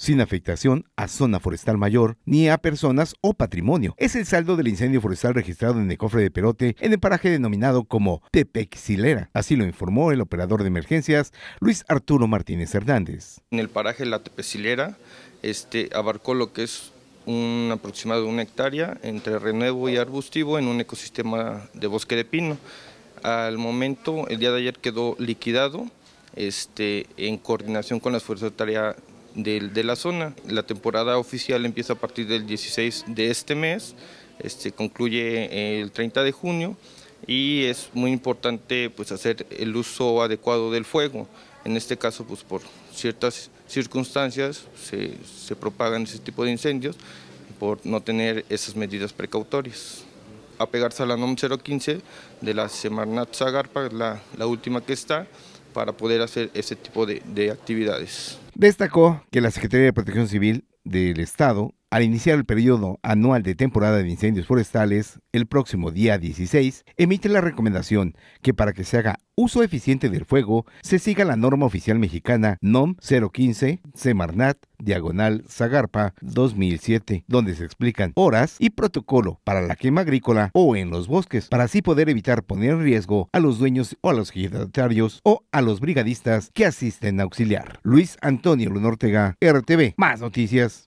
sin afectación a zona forestal mayor ni a personas o patrimonio. Es el saldo del incendio forestal registrado en el cofre de Perote en el paraje denominado como Tepexilera. Así lo informó el operador de emergencias Luis Arturo Martínez Hernández. En el paraje La Tepexilera este, abarcó lo que es un aproximado de una hectárea entre renuevo y arbustivo en un ecosistema de bosque de pino. Al momento, el día de ayer quedó liquidado este, en coordinación con las fuerzas de tarea de, la zona. La temporada oficial empieza a partir del 16 de este mes, este, concluye eh, el 30 de junio y es muy importante pues, hacer el uso adecuado del fuego. En este caso, pues, por ciertas circunstancias se, se propagan ese tipo de incendios por no tener esas medidas precautorias. Apegarse a la NOM 015 de la Semarnat Zagarpa, la, la última que está, para poder hacer ese tipo de, de actividades. Destacó que la Secretaría de Protección Civil del Estado al iniciar el periodo anual de temporada de incendios forestales el próximo día 16, emite la recomendación que para que se haga uso eficiente del fuego se siga la norma oficial mexicana NOM 015 Semarnat diagonal Zagarpa 2007, donde se explican horas y protocolo para la quema agrícola o en los bosques, para así poder evitar poner en riesgo a los dueños o a los ejidatarios o a los brigadistas que asisten a auxiliar. Luis Antonio Lunortega, RTV. Más noticias.